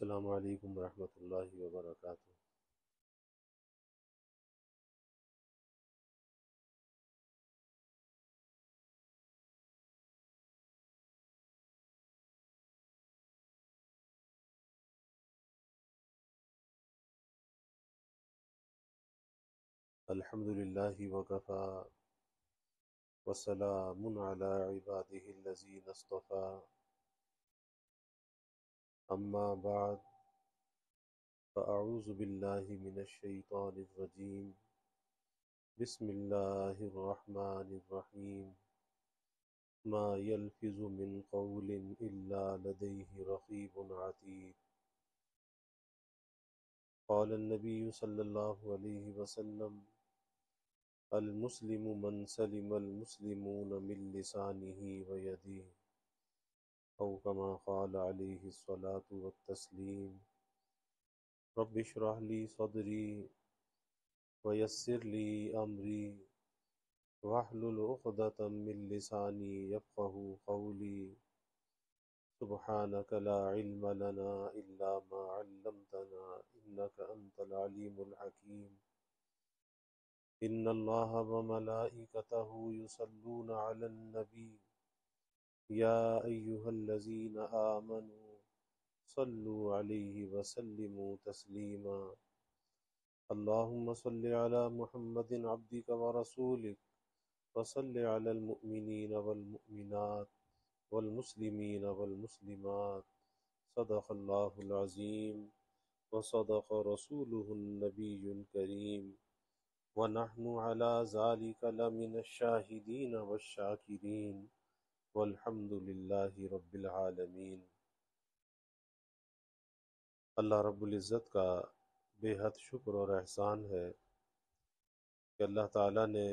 السلام عليكم ورحمة الله وبركاته الحمد لله وكفى وسلام على عباده الذين اصطفى بعد اماباد من منشی طلعین بسم الرحمن رحمٰن ما يلفظ من قول اللہ رقیب قال النبي صلى الله عليه وسلم المسلم من سلم المسلمون من لسانه وید او کما قال علیہ الصلاة والتسلیم رب اشرح لي صدری ويسر لي امری واحلل عقدۃ من لسانی یفقهوا قولی سبحانك لا علم لنا الا ما علمتنا انك انت العلیم الحکیم ان الله وملائکته یصلون علی النبی يا أيها الذين آمنوا صلوا عليه وسلموا تسليما اللهم صل على محمد عبدك ورسولك وصل على المؤمنين والمؤمنات والمسلمين والمسلمات صدق الله العظيم وصدق رسوله النبي الكريم ونحن على ذلك لمن الشاهدين والشاكرين والحمد للہ رب العالمین اللہ رب العزت کا بے حد شکر اور احسان ہے کہ اللہ تعالیٰ نے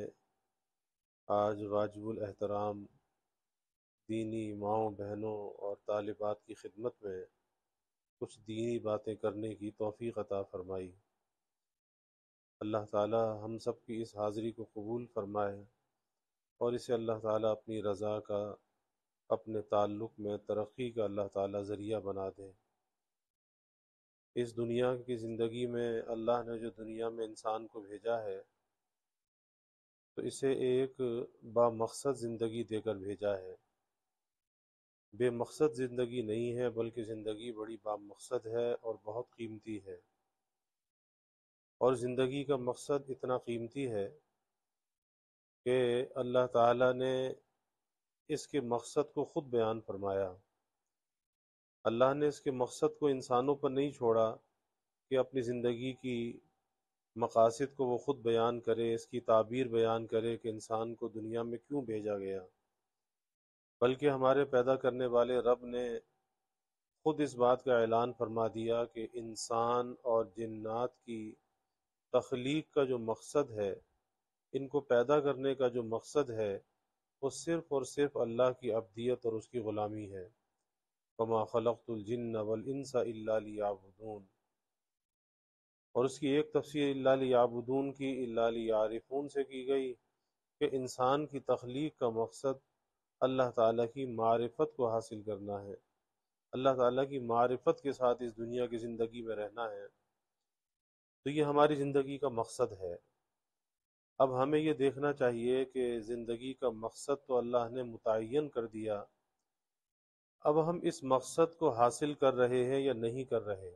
آج واجب الاحترام دینی ماؤں بہنوں اور طالبات کی خدمت میں کچھ دینی باتیں کرنے کی توفیق عطا فرمائی اللہ تعالیٰ ہم سب کی اس حاضری کو قبول فرمائے اور اسے اللہ تعالیٰ اپنی رضا کا اپنے تعلق میں ترقی کا اللہ تعالیٰ ذریعہ بنا دیں اس دنیا کی زندگی میں اللہ نے جو دنیا میں انسان کو بھیجا ہے تو اسے ایک با مقصد زندگی دے کر بھیجا ہے بے مقصد زندگی نہیں ہے بلکہ زندگی بڑی با مقصد ہے اور بہت قیمتی ہے اور زندگی کا مقصد اتنا قیمتی ہے کہ اللہ تعالیٰ نے اس کے مقصد کو خود بیان فرمایا اللہ نے اس کے مقصد کو انسانوں پر نہیں چھوڑا کہ اپنی زندگی کی مقاصد کو وہ خود بیان کرے اس کی تعبیر بیان کرے کہ انسان کو دنیا میں کیوں بھیجا گیا بلکہ ہمارے پیدا کرنے والے رب نے خود اس بات کا اعلان فرما دیا کہ انسان اور جنات کی تخلیق کا جو مقصد ہے ان کو پیدا کرنے کا جو مقصد ہے وہ صرف اور صرف اللہ کی ابدیت اور اس کی غلامی ہے کما خلق الجن لیعبدون اور اس کی ایک تفسیر اللہ لیعبدون کی اللہ علی سے کی گئی کہ انسان کی تخلیق کا مقصد اللہ تعالیٰ کی معرفت کو حاصل کرنا ہے اللہ تعالیٰ کی معرفت کے ساتھ اس دنیا کی زندگی میں رہنا ہے تو یہ ہماری زندگی کا مقصد ہے اب ہمیں یہ دیکھنا چاہیے کہ زندگی کا مقصد تو اللہ نے متعین کر دیا اب ہم اس مقصد کو حاصل کر رہے ہیں یا نہیں کر رہے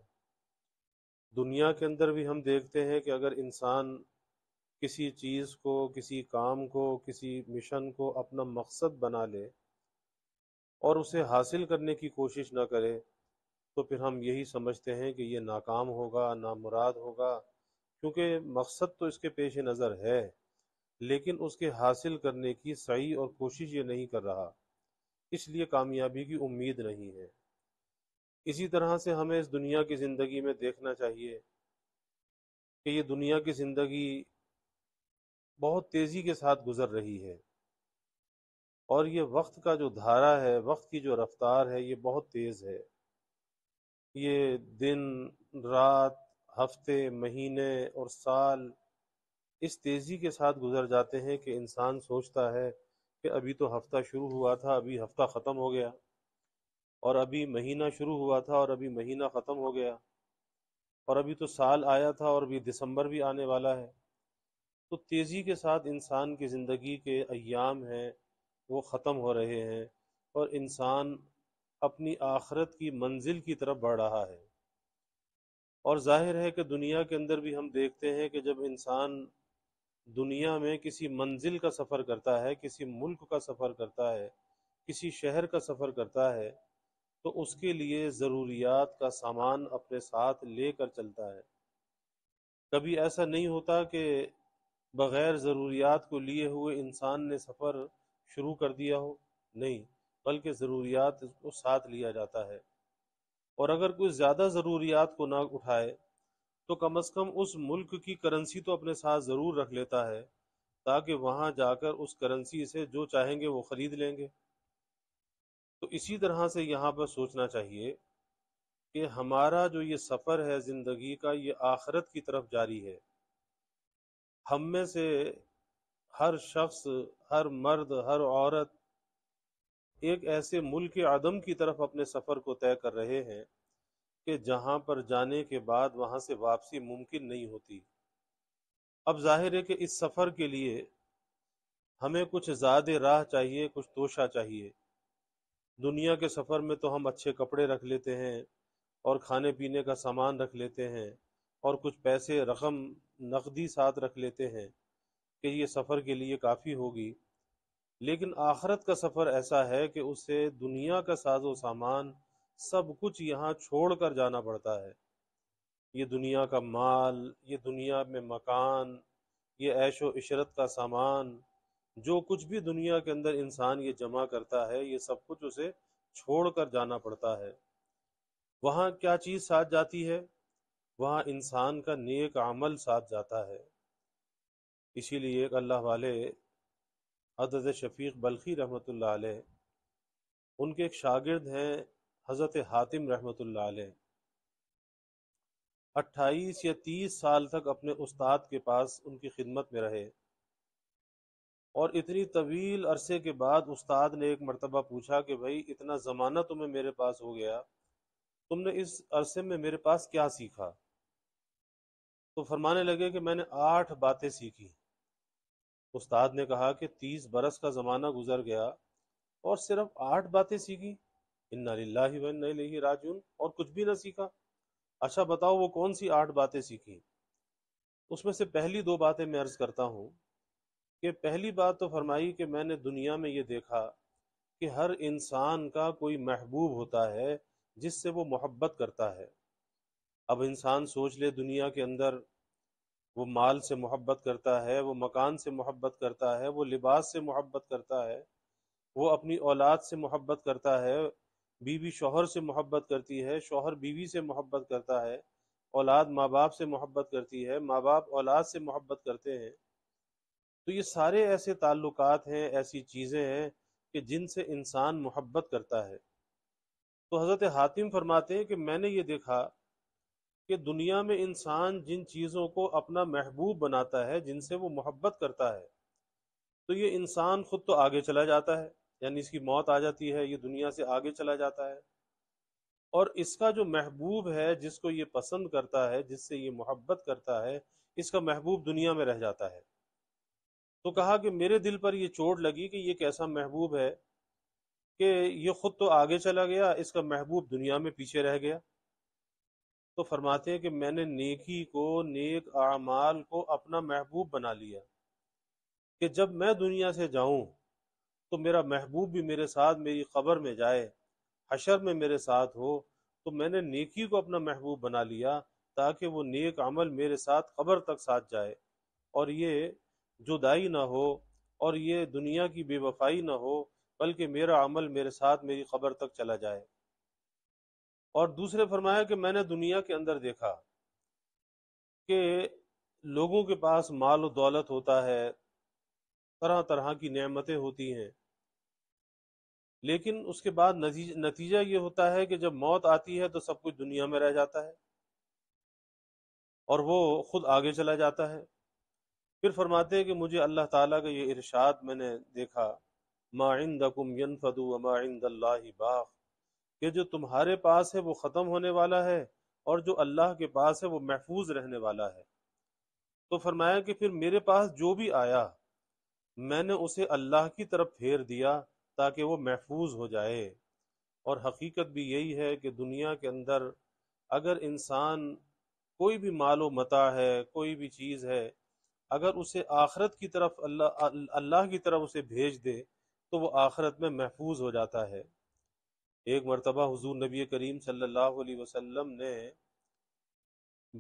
دنیا کے اندر بھی ہم دیکھتے ہیں کہ اگر انسان کسی چیز کو کسی کام کو کسی مشن کو اپنا مقصد بنا لے اور اسے حاصل کرنے کی کوشش نہ کرے تو پھر ہم یہی سمجھتے ہیں کہ یہ ناکام ہوگا نامراد ہوگا کیونکہ مقصد تو اس کے پیش نظر ہے لیکن اس کے حاصل کرنے کی سعی اور کوشش یہ نہیں کر رہا اس لیے کامیابی کی امید نہیں ہے اسی طرح سے ہمیں اس دنیا کی زندگی میں دیکھنا چاہیے کہ یہ دنیا کی زندگی بہت تیزی کے ساتھ گزر رہی ہے اور یہ وقت کا جو دھارا ہے وقت کی جو رفتار ہے یہ بہت تیز ہے یہ دن رات ہفتے مہینے اور سال اس تیزی کے ساتھ گزر جاتے ہیں کہ انسان سوچتا ہے کہ ابھی تو ہفتہ شروع ہوا تھا ابھی ہفتہ ختم ہو گیا اور ابھی مہینہ شروع ہوا تھا اور ابھی مہینہ ختم ہو گیا اور ابھی تو سال آیا تھا اور ابھی دسمبر بھی آنے والا ہے تو تیزی کے ساتھ انسان کی زندگی کے ایام ہیں وہ ختم ہو رہے ہیں اور انسان اپنی آخرت کی منزل کی طرف بڑھ رہا ہے اور ظاہر ہے کہ دنیا کے اندر بھی ہم دیکھتے ہیں کہ جب انسان دنیا میں کسی منزل کا سفر کرتا ہے کسی ملک کا سفر کرتا ہے کسی شہر کا سفر کرتا ہے تو اس کے لیے ضروریات کا سامان اپنے ساتھ لے کر چلتا ہے کبھی ایسا نہیں ہوتا کہ بغیر ضروریات کو لیے ہوئے انسان نے سفر شروع کر دیا ہو نہیں بلکہ ضروریات کو ساتھ لیا جاتا ہے اور اگر کوئی زیادہ ضروریات کو نہ اٹھائے تو کم از کم اس ملک کی کرنسی تو اپنے ساتھ ضرور رکھ لیتا ہے تاکہ وہاں جا کر اس کرنسی سے جو چاہیں گے وہ خرید لیں گے تو اسی طرح سے یہاں پر سوچنا چاہیے کہ ہمارا جو یہ سفر ہے زندگی کا یہ آخرت کی طرف جاری ہے ہم میں سے ہر شخص ہر مرد ہر عورت ایک ایسے ملک عدم کی طرف اپنے سفر کو طے کر رہے ہیں کہ جہاں پر جانے کے بعد وہاں سے واپسی ممکن نہیں ہوتی اب ظاہر ہے کہ اس سفر کے لیے ہمیں کچھ زیادہ راہ چاہیے کچھ توشہ چاہیے دنیا کے سفر میں تو ہم اچھے کپڑے رکھ لیتے ہیں اور کھانے پینے کا سامان رکھ لیتے ہیں اور کچھ پیسے رقم نقدی ساتھ رکھ لیتے ہیں کہ یہ سفر کے لیے کافی ہوگی لیکن آخرت کا سفر ایسا ہے کہ اسے دنیا کا ساز و سامان سب کچھ یہاں چھوڑ کر جانا پڑتا ہے یہ دنیا کا مال یہ دنیا میں مکان یہ عیش و عشرت کا سامان جو کچھ بھی دنیا کے اندر انسان یہ جمع کرتا ہے یہ سب کچھ اسے چھوڑ کر جانا پڑتا ہے وہاں کیا چیز ساتھ جاتی ہے وہاں انسان کا نیک عمل ساتھ جاتا ہے اسی لیے اللہ والے حضرت شفیق بلخی رحمۃ اللہ علیہ ان کے ایک شاگرد ہیں حضرت حاتم رحمۃ اللہ علیہ اٹھائیس یا تیس سال تک اپنے استاد کے پاس ان کی خدمت میں رہے اور اتنی طویل عرصے کے بعد استاد نے ایک مرتبہ پوچھا کہ بھائی اتنا زمانہ تمہیں میرے پاس ہو گیا تم نے اس عرصے میں میرے پاس کیا سیکھا تو فرمانے لگے کہ میں نے آٹھ باتیں سیکھی استاد نے کہا کہ تیس برس کا زمانہ گزر گیا اور اور صرف آٹھ باتیں سیکھی کچھ بھی نہ سیکھا اچھا بتاؤ وہ کون سی آٹھ باتیں سیکھی اس میں سے پہلی دو باتیں میں عرض کرتا ہوں کہ پہلی بات تو فرمائی کہ میں نے دنیا میں یہ دیکھا کہ ہر انسان کا کوئی محبوب ہوتا ہے جس سے وہ محبت کرتا ہے اب انسان سوچ لے دنیا کے اندر وہ مال سے محبت کرتا ہے وہ مکان سے محبت کرتا ہے وہ لباس سے محبت کرتا ہے وہ اپنی اولاد سے محبت کرتا ہے بیوی شوہر سے محبت کرتی ہے شوہر بیوی سے محبت کرتا ہے اولاد ماں باپ سے محبت کرتی ہے ماں باپ اولاد سے محبت کرتے ہیں تو یہ سارے ایسے تعلقات ہیں ایسی چیزیں ہیں کہ جن سے انسان محبت کرتا ہے تو حضرت حاتم فرماتے ہیں کہ میں نے یہ دیکھا کہ دنیا میں انسان جن چیزوں کو اپنا محبوب بناتا ہے جن سے وہ محبت کرتا ہے تو یہ انسان خود تو آگے چلا جاتا ہے یعنی اس کی موت آ جاتی ہے یہ دنیا سے آگے چلا جاتا ہے اور اس کا جو محبوب ہے جس کو یہ پسند کرتا ہے جس سے یہ محبت کرتا ہے اس کا محبوب دنیا میں رہ جاتا ہے تو کہا کہ میرے دل پر یہ چوٹ لگی کہ یہ کیسا محبوب ہے کہ یہ خود تو آگے چلا گیا اس کا محبوب دنیا میں پیچھے رہ گیا تو فرماتے ہیں کہ میں نے نیکی کو نیک اعمال کو اپنا محبوب بنا لیا کہ جب میں دنیا سے جاؤں تو میرا محبوب بھی میرے ساتھ میری قبر میں جائے حشر میں میرے ساتھ ہو تو میں نے نیکی کو اپنا محبوب بنا لیا تاکہ وہ نیک عمل میرے ساتھ قبر تک ساتھ جائے اور یہ جدائی نہ ہو اور یہ دنیا کی بے وفائی نہ ہو بلکہ میرا عمل میرے ساتھ میری قبر تک چلا جائے اور دوسرے فرمایا کہ میں نے دنیا کے اندر دیکھا کہ لوگوں کے پاس مال و دولت ہوتا ہے طرح طرح کی نعمتیں ہوتی ہیں لیکن اس کے بعد نتیجہ یہ ہوتا ہے کہ جب موت آتی ہے تو سب کچھ دنیا میں رہ جاتا ہے اور وہ خود آگے چلا جاتا ہے پھر فرماتے ہیں کہ مجھے اللہ تعالیٰ کا یہ ارشاد میں نے دیکھا ما عندکم عند اللہ باخ کہ جو تمہارے پاس ہے وہ ختم ہونے والا ہے اور جو اللہ کے پاس ہے وہ محفوظ رہنے والا ہے تو فرمایا کہ پھر میرے پاس جو بھی آیا میں نے اسے اللہ کی طرف پھیر دیا تاکہ وہ محفوظ ہو جائے اور حقیقت بھی یہی ہے کہ دنیا کے اندر اگر انسان کوئی بھی مال و متع ہے کوئی بھی چیز ہے اگر اسے آخرت کی طرف اللہ اللہ کی طرف اسے بھیج دے تو وہ آخرت میں محفوظ ہو جاتا ہے ایک مرتبہ حضور نبی کریم صلی اللہ علیہ وسلم نے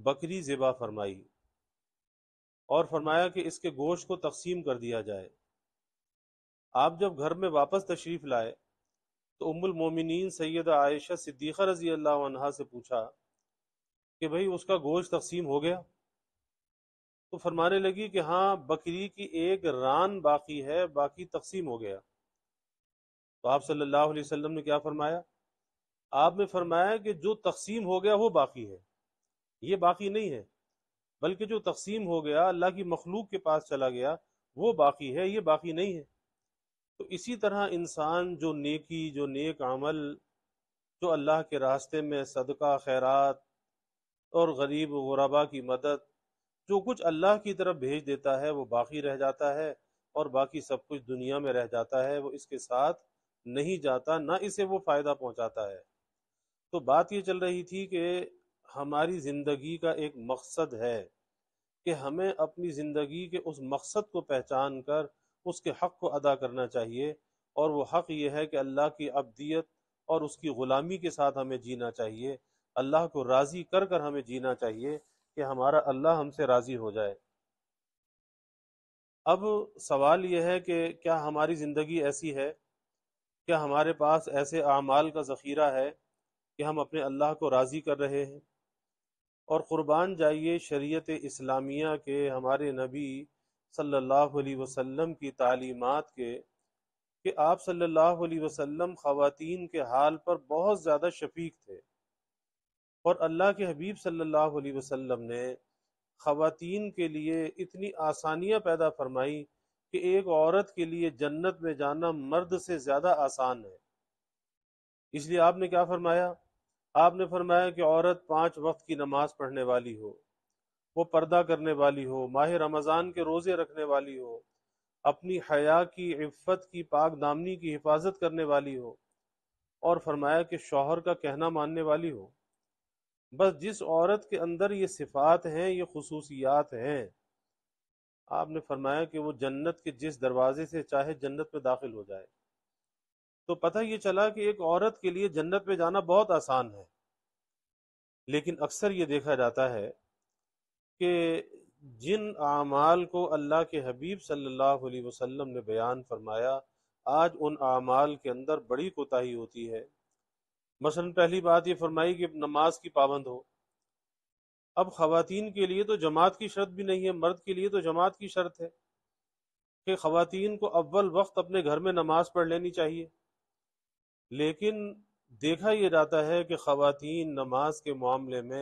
بکری ذبح فرمائی اور فرمایا کہ اس کے گوشت کو تقسیم کر دیا جائے آپ جب گھر میں واپس تشریف لائے تو ام المومنین سیدہ عائشہ صدیقہ رضی اللہ عنہ سے پوچھا کہ بھائی اس کا گوشت تقسیم ہو گیا تو فرمانے لگی کہ ہاں بکری کی ایک ران باقی ہے باقی تقسیم ہو گیا تو آپ صلی اللہ علیہ وسلم نے کیا فرمایا آپ نے فرمایا کہ جو تقسیم ہو گیا وہ باقی ہے یہ باقی نہیں ہے بلکہ جو تقسیم ہو گیا اللہ کی مخلوق کے پاس چلا گیا وہ باقی ہے یہ باقی نہیں ہے تو اسی طرح انسان جو نیکی جو نیک عمل جو اللہ کے راستے میں صدقہ خیرات اور غریب غربا کی مدد جو کچھ اللہ کی طرف بھیج دیتا ہے وہ باقی رہ جاتا ہے اور باقی سب کچھ دنیا میں رہ جاتا ہے وہ اس کے ساتھ نہیں جاتا نہ اسے وہ فائدہ پہنچاتا ہے تو بات یہ چل رہی تھی کہ ہماری زندگی کا ایک مقصد ہے کہ ہمیں اپنی زندگی کے اس مقصد کو پہچان کر اس کے حق کو ادا کرنا چاہیے اور وہ حق یہ ہے کہ اللہ کی ابدیت اور اس کی غلامی کے ساتھ ہمیں جینا چاہیے اللہ کو راضی کر کر ہمیں جینا چاہیے کہ ہمارا اللہ ہم سے راضی ہو جائے اب سوال یہ ہے کہ کیا ہماری زندگی ایسی ہے کیا ہمارے پاس ایسے اعمال کا ذخیرہ ہے کہ ہم اپنے اللہ کو راضی کر رہے ہیں اور قربان جائیے شریعت اسلامیہ کے ہمارے نبی صلی اللہ علیہ وسلم کی تعلیمات کے کہ آپ صلی اللہ علیہ وسلم خواتین کے حال پر بہت زیادہ شفیق تھے اور اللہ کے حبیب صلی اللہ علیہ وسلم نے خواتین کے لیے اتنی آسانیاں پیدا فرمائیں کہ ایک عورت کے لیے جنت میں جانا مرد سے زیادہ آسان ہے اس لیے آپ نے کیا فرمایا آپ نے فرمایا کہ عورت پانچ وقت کی نماز پڑھنے والی ہو وہ پردہ کرنے والی ہو ماہ رمضان کے روزے رکھنے والی ہو اپنی حیا کی عفت کی پاک دامنی کی حفاظت کرنے والی ہو اور فرمایا کہ شوہر کا کہنا ماننے والی ہو بس جس عورت کے اندر یہ صفات ہیں یہ خصوصیات ہیں آپ نے فرمایا کہ وہ جنت کے جس دروازے سے چاہے جنت پہ داخل ہو جائے تو پتہ یہ چلا کہ ایک عورت کے لیے جنت پہ جانا بہت آسان ہے لیکن اکثر یہ دیکھا جاتا ہے کہ جن اعمال کو اللہ کے حبیب صلی اللہ علیہ وسلم نے بیان فرمایا آج ان اعمال کے اندر بڑی کوتاہی ہوتی ہے مثلا پہلی بات یہ فرمائی کہ نماز کی پابند ہو اب خواتین کے لیے تو جماعت کی شرط بھی نہیں ہے مرد کے لیے تو جماعت کی شرط ہے کہ خواتین کو اول وقت اپنے گھر میں نماز پڑھ لینی چاہیے لیکن دیکھا یہ جاتا ہے کہ خواتین نماز کے معاملے میں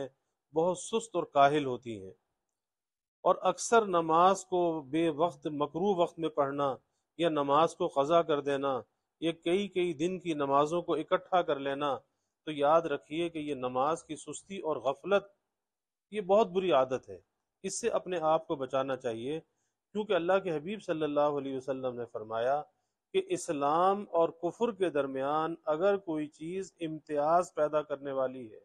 بہت سست اور کاہل ہوتی ہیں اور اکثر نماز کو بے وقت مکرو وقت میں پڑھنا یا نماز کو قضا کر دینا یا کئی کئی دن کی نمازوں کو اکٹھا کر لینا تو یاد رکھیے کہ یہ نماز کی سستی اور غفلت یہ بہت بری عادت ہے اس سے اپنے آپ کو بچانا چاہیے کیونکہ اللہ کے حبیب صلی اللہ علیہ وسلم نے فرمایا کہ اسلام اور کفر کے درمیان اگر کوئی چیز امتیاز پیدا کرنے والی ہے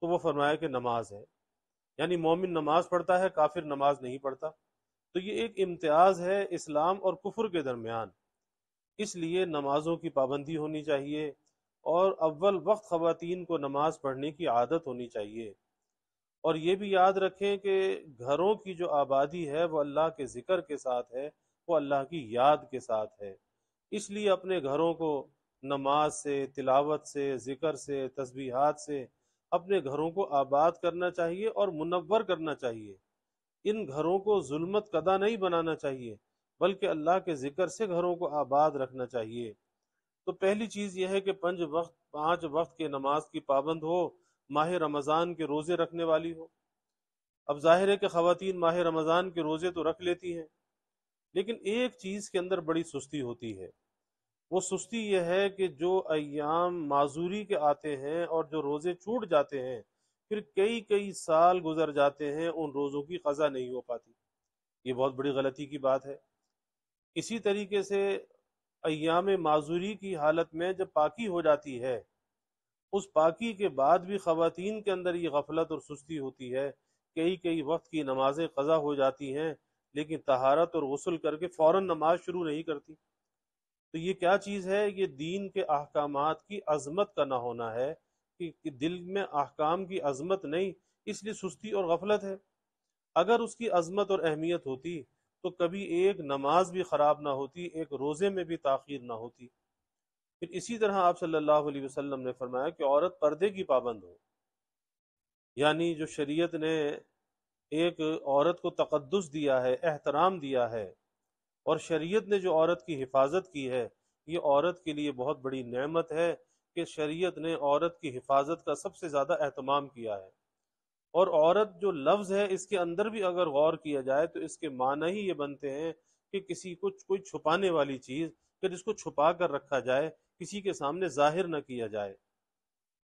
تو وہ فرمایا کہ نماز ہے یعنی مومن نماز پڑھتا ہے کافر نماز نہیں پڑھتا تو یہ ایک امتیاز ہے اسلام اور کفر کے درمیان اس لیے نمازوں کی پابندی ہونی چاہیے اور اول وقت خواتین کو نماز پڑھنے کی عادت ہونی چاہیے اور یہ بھی یاد رکھیں کہ گھروں کی جو آبادی ہے وہ اللہ کے ذکر کے ساتھ ہے وہ اللہ کی یاد کے ساتھ ہے اس لیے اپنے گھروں کو نماز سے تلاوت سے ذکر سے تسبیحات سے اپنے گھروں کو آباد کرنا چاہیے اور منور کرنا چاہیے ان گھروں کو ظلمت کدا نہیں بنانا چاہیے بلکہ اللہ کے ذکر سے گھروں کو آباد رکھنا چاہیے تو پہلی چیز یہ ہے کہ پنج وقت پانچ وقت کے نماز کی پابند ہو ماہ رمضان کے روزے رکھنے والی ہو اب ظاہر ہے کہ خواتین ماہ رمضان کے روزے تو رکھ لیتی ہیں لیکن ایک چیز کے اندر بڑی سستی ہوتی ہے وہ سستی یہ ہے کہ جو ایام معذوری کے آتے ہیں اور جو روزے چھوٹ جاتے ہیں پھر کئی کئی سال گزر جاتے ہیں ان روزوں کی قضا نہیں ہو پاتی یہ بہت بڑی غلطی کی بات ہے اسی طریقے سے ایام معذوری کی حالت میں جب پاکی ہو جاتی ہے اس پاکی کے بعد بھی خواتین کے اندر یہ غفلت اور سستی ہوتی ہے کئی کئی وقت کی نمازیں قضا ہو جاتی ہیں لیکن طہارت اور غسل کر کے فوراً نماز شروع نہیں کرتی تو یہ کیا چیز ہے یہ دین کے احکامات کی عظمت کا نہ ہونا ہے کہ دل میں احکام کی عظمت نہیں اس لیے سستی اور غفلت ہے اگر اس کی عظمت اور اہمیت ہوتی تو کبھی ایک نماز بھی خراب نہ ہوتی ایک روزے میں بھی تاخیر نہ ہوتی پھر اسی طرح آپ صلی اللہ علیہ وسلم نے فرمایا کہ عورت پردے کی پابند ہو یعنی جو شریعت نے ایک عورت کو تقدس دیا ہے احترام دیا ہے اور شریعت نے جو عورت کی حفاظت کی ہے یہ عورت کے لیے بہت بڑی نعمت ہے کہ شریعت نے عورت کی حفاظت کا سب سے زیادہ اہتمام کیا ہے اور عورت جو لفظ ہے اس کے اندر بھی اگر غور کیا جائے تو اس کے معنی ہی یہ بنتے ہیں کہ کسی کو کوئی چھپانے والی چیز پھر اس کو چھپا کر رکھا جائے کسی کے سامنے ظاہر نہ کیا جائے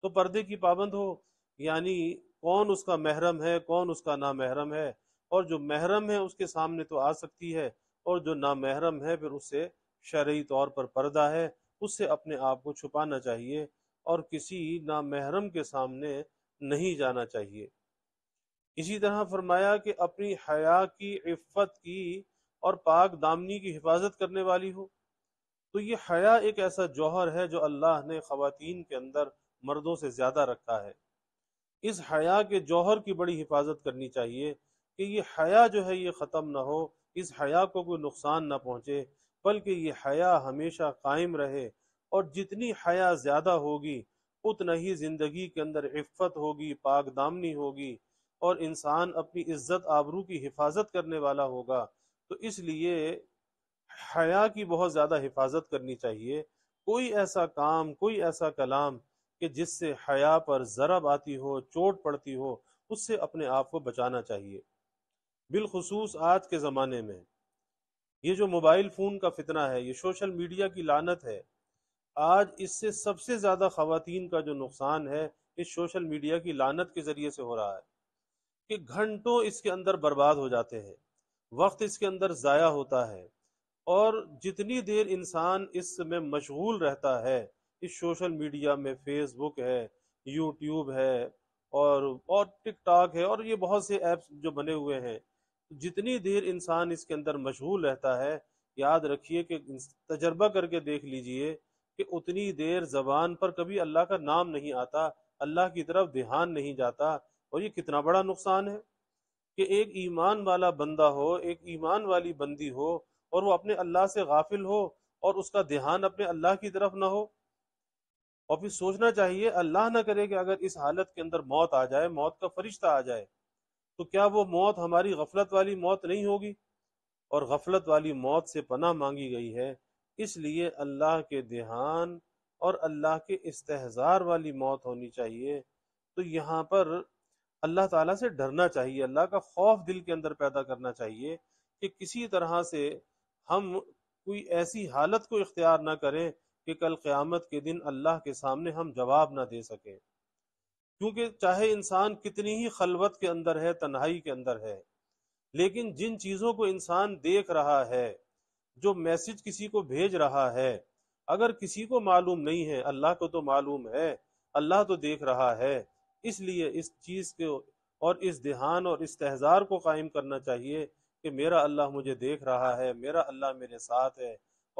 تو پردے کی پابند ہو یعنی کون اس کا محرم ہے کون اس کا نامحرم ہے اور جو محرم ہے اس کے سامنے تو آ سکتی ہے اور جو نامحرم ہے پھر اس سے شرعی طور پر پردہ ہے اس سے اپنے آپ کو چھپانا چاہیے اور کسی نامحرم کے سامنے نہیں جانا چاہیے اسی طرح فرمایا کہ اپنی حیا کی عفت کی اور پاک دامنی کی حفاظت کرنے والی ہو تو یہ حیا ایک ایسا جوہر ہے جو اللہ نے خواتین کے اندر مردوں سے زیادہ رکھا ہے اس حیا کے جوہر کی بڑی حفاظت کرنی چاہیے کہ یہ حیا جو ہے یہ ختم نہ ہو اس حیا کو کوئی نقصان نہ پہنچے بلکہ یہ حیا ہمیشہ قائم رہے اور جتنی حیا زیادہ ہوگی اتنا ہی زندگی کے اندر عفت ہوگی پاک دامنی ہوگی اور انسان اپنی عزت آبرو کی حفاظت کرنے والا ہوگا تو اس لیے حیا کی بہت زیادہ حفاظت کرنی چاہیے کوئی ایسا کام کوئی ایسا کلام کہ جس سے حیا پر ضرب آتی ہو چوٹ پڑتی ہو اس سے اپنے آپ کو بچانا چاہیے بالخصوص آج کے زمانے میں یہ جو موبائل فون کا فتنہ ہے یہ سوشل میڈیا کی لانت ہے آج اس سے سب سے زیادہ خواتین کا جو نقصان ہے یہ سوشل میڈیا کی لانت کے ذریعے سے ہو رہا ہے کہ گھنٹوں اس کے اندر برباد ہو جاتے ہیں وقت اس کے اندر ضائع ہوتا ہے اور جتنی دیر انسان اس میں مشغول رہتا ہے اس شوشل میڈیا میں فیس بک ہے یوٹیوب ہے اور اور ٹک ٹاک ہے اور یہ بہت سے ایپس جو بنے ہوئے ہیں جتنی دیر انسان اس کے اندر مشغول رہتا ہے یاد رکھیے کہ تجربہ کر کے دیکھ لیجئے کہ اتنی دیر زبان پر کبھی اللہ کا نام نہیں آتا اللہ کی طرف دھیان نہیں جاتا اور یہ کتنا بڑا نقصان ہے کہ ایک ایمان والا بندہ ہو ایک ایمان والی بندی ہو اور وہ اپنے اللہ سے غافل ہو اور اس کا دھیان اپنے اللہ کی طرف نہ ہو اور پھر سوچنا چاہیے اللہ نہ کرے کہ اگر اس حالت کے اندر موت موت آ جائے کا فرشتہ آ جائے تو کیا وہ موت ہماری غفلت والی موت نہیں ہوگی اور غفلت والی موت سے پناہ مانگی گئی ہے اس لیے اللہ کے دھیان اور اللہ کے استحزار والی موت ہونی چاہیے تو یہاں پر اللہ تعالیٰ سے ڈرنا چاہیے اللہ کا خوف دل کے اندر پیدا کرنا چاہیے کہ کسی طرح سے ہم کوئی ایسی حالت کو اختیار نہ کریں کہ کل قیامت کے دن اللہ کے سامنے ہم جواب نہ دے سکیں کیونکہ چاہے انسان کتنی ہی خلوت کے اندر ہے تنہائی کے اندر ہے لیکن جن چیزوں کو انسان دیکھ رہا ہے جو میسج کسی کو بھیج رہا ہے اگر کسی کو معلوم نہیں ہے اللہ کو تو معلوم ہے اللہ تو دیکھ رہا ہے اس لیے اس چیز کو اور اس دھیان اور اس تہذار کو قائم کرنا چاہیے کہ میرا اللہ مجھے دیکھ رہا ہے میرا اللہ میرے ساتھ ہے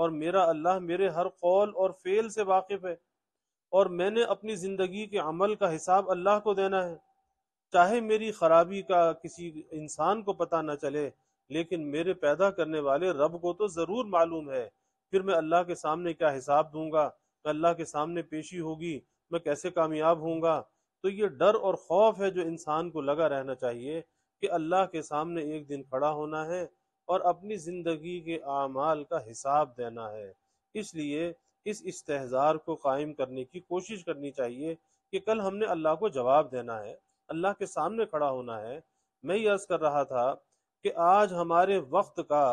اور میرا اللہ میرے ہر قول اور سے واقف ہے اور میں نے اپنی زندگی کے عمل کا حساب اللہ کو دینا ہے چاہے میری خرابی کا کسی انسان کو پتا نہ چلے لیکن میرے پیدا کرنے والے رب کو تو ضرور معلوم ہے پھر میں اللہ کے سامنے کیا حساب دوں گا میں اللہ کے سامنے پیشی ہوگی میں کیسے کامیاب ہوں گا تو یہ ڈر اور خوف ہے جو انسان کو لگا رہنا چاہیے کہ اللہ کے سامنے ایک دن کھڑا ہونا ہے اور اپنی زندگی کے اعمال کا حساب دینا ہے اس لیے اس استہزار کو قائم کرنے کی کوشش کرنی چاہیے کہ کل ہم نے اللہ کو جواب دینا ہے اللہ کے سامنے کھڑا ہونا ہے میں یہ عرض کر رہا تھا کہ آج ہمارے وقت کا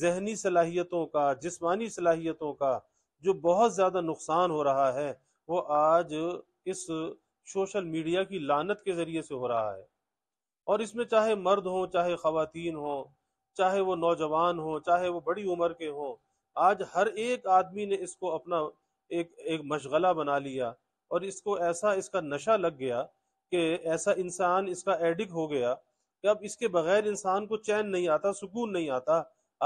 ذہنی صلاحیتوں کا جسمانی صلاحیتوں کا جو بہت زیادہ نقصان ہو رہا ہے وہ آج اس شوشل میڈیا کی لانت کے ذریعے سے ہو رہا ہے اور اس میں چاہے مرد ہوں چاہے خواتین ہوں چاہے وہ نوجوان ہوں چاہے وہ بڑی عمر کے ہوں آج ہر ایک آدمی نے اس کو اپنا ایک ایک مشغلہ بنا لیا اور اس کو ایسا اس کا نشہ لگ گیا کہ ایسا انسان اس کا ایڈک ہو گیا کہ اب اس کے بغیر انسان کو چین نہیں آتا سکون نہیں آتا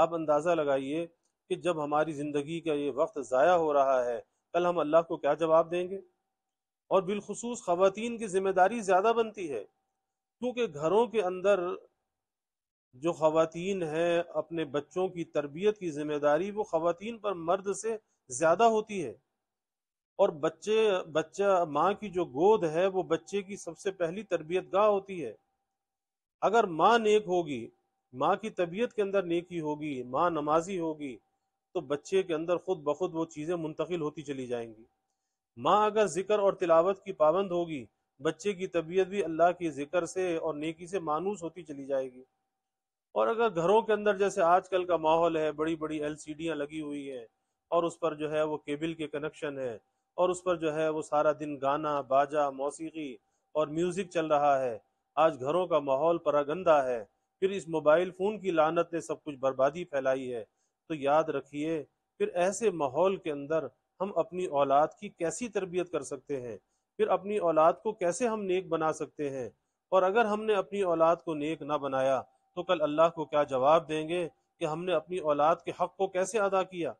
آپ اندازہ لگائیے کہ جب ہماری زندگی کا یہ وقت ضائع ہو رہا ہے کل ہم اللہ کو کیا جواب دیں گے اور بالخصوص خواتین کی ذمہ داری زیادہ بنتی ہے کیونکہ گھروں کے اندر جو خواتین ہیں اپنے بچوں کی تربیت کی ذمہ داری وہ خواتین پر مرد سے زیادہ ہوتی ہے اور بچے بچہ ماں کی جو گود ہے وہ بچے کی سب سے پہلی تربیت گاہ ہوتی ہے اگر ماں نیک ہوگی ماں کی طبیعت کے اندر نیکی ہوگی ماں نمازی ہوگی تو بچے کے اندر خود بخود وہ چیزیں منتقل ہوتی چلی جائیں گی ماں اگر ذکر اور تلاوت کی پابند ہوگی بچے کی طبیعت بھی اللہ کی ذکر سے اور نیکی سے مانوس ہوتی چلی جائے گی اور اگر گھروں کے اندر جیسے آج کل کا ماحول ہے بڑی بڑی ایل سی ڈیاں لگی ہوئی ہیں اور اس پر جو ہے وہ کیبل کے کنیکشن ہے اور اس پر جو ہے وہ سارا دن گانا باجا موسیقی اور میوزک چل رہا ہے آج گھروں کا ماحول پرا گندا ہے پھر اس موبائل فون کی لانت نے سب کچھ بربادی پھیلائی ہے تو یاد رکھیے پھر ایسے ماحول کے اندر ہم اپنی اولاد کی کیسی تربیت کر سکتے ہیں پھر اپنی اولاد کو کیسے ہم نیک بنا سکتے ہیں اور اگر ہم نے اپنی اولاد کو نیک نہ بنایا تو کل اللہ کو کیا جواب دیں گے کہ ہم نے اپنی اولاد کے حق کو کیسے ادا کیا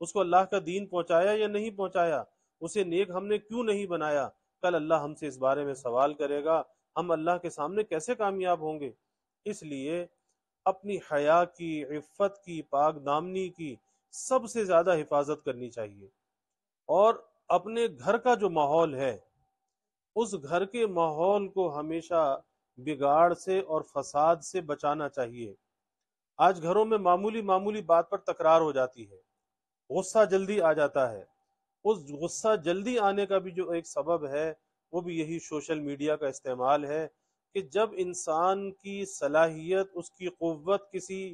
اس کو اللہ کا دین پہنچایا یا نہیں پہنچایا اسے نیک ہم نے کیوں نہیں بنایا کل اللہ ہم سے اس بارے میں سوال کرے گا ہم اللہ کے سامنے کیسے کامیاب ہوں گے اس لیے اپنی حیا کی عفت کی پاک دامنی کی سب سے زیادہ حفاظت کرنی چاہیے اور اپنے گھر کا جو ماحول ہے اس گھر کے ماحول کو ہمیشہ بگاڑ سے اور فساد سے بچانا چاہیے آج گھروں میں معمولی معمولی بات پر تکرار ہو جاتی ہے غصہ جلدی آ جاتا ہے اس غصہ جلدی آنے کا بھی جو ایک سبب ہے وہ بھی یہی سوشل میڈیا کا استعمال ہے کہ جب انسان کی صلاحیت اس کی قوت کسی